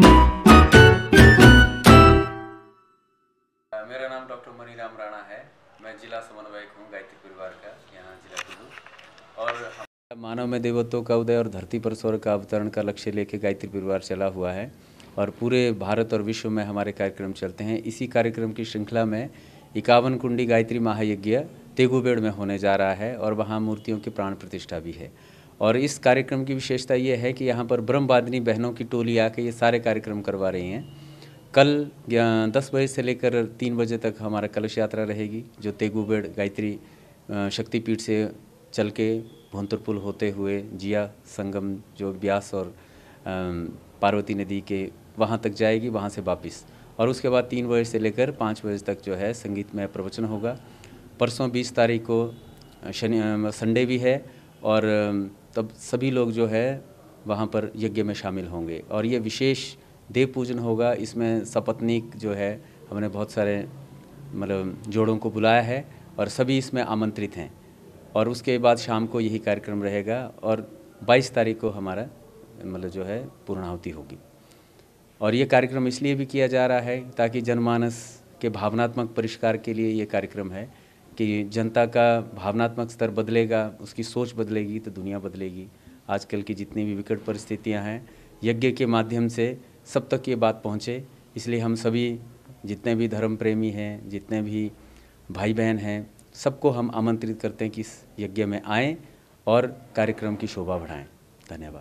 मेरा नाम डॉक्टर मनीराम राणा है मैं जिला समन्वयक हूँ गायत्री परिवार का यहाँ जिला और मानव में देवत्वों का उदय और धरती पर स्वर का अवतरण का लक्ष्य लेके गायत्री परिवार चला हुआ है और पूरे भारत और विश्व में हमारे कार्यक्रम चलते हैं इसी कार्यक्रम की श्रृंखला में इक्यावन कुंडी गायत्री महायज्ञ तेगुबेड़ में होने जा रहा है और वहाँ मूर्तियों की प्राण प्रतिष्ठा भी है और इस कार्यक्रम की विशेषता ये है कि यहाँ पर ब्रह्मवादिनी बहनों की टोली आके ये सारे कार्यक्रम करवा रही हैं कल दस बजे से लेकर तीन बजे तक हमारा कलश यात्रा रहेगी जो तेगुबेड़ गायत्री शक्तिपीठ से चल के पुल होते हुए जिया संगम जो ब्यास और पार्वती नदी के वहाँ तक जाएगी वहाँ से वापस और उसके बाद तीन बजे से लेकर पाँच बजे तक जो है संगीतमय प्रवचन होगा परसों बीस तारीख को शनि संडे भी है और तब सभी लोग जो है वहाँ पर यज्ञ में शामिल होंगे और ये विशेष देव पूजन होगा इसमें सपत्नीक जो है हमने बहुत सारे मतलब जोड़ों को बुलाया है और सभी इसमें आमंत्रित हैं और उसके बाद शाम को यही कार्यक्रम रहेगा और 22 तारीख को हमारा मतलब जो है पूर्णाहुति होगी और ये कार्यक्रम इसलिए भी किया जा रहा है ताकि जनमानस के भावनात्मक परिष्कार के लिए ये कार्यक्रम है कि जनता का भावनात्मक स्तर बदलेगा उसकी सोच बदलेगी तो दुनिया बदलेगी आजकल की जितनी भी विकट परिस्थितियाँ हैं यज्ञ के माध्यम से सब तक ये बात पहुँचे इसलिए हम सभी जितने भी धर्म प्रेमी हैं जितने भी भाई बहन हैं सबको हम आमंत्रित करते हैं कि इस यज्ञ में आएँ और कार्यक्रम की शोभा बढ़ाएँ धन्यवाद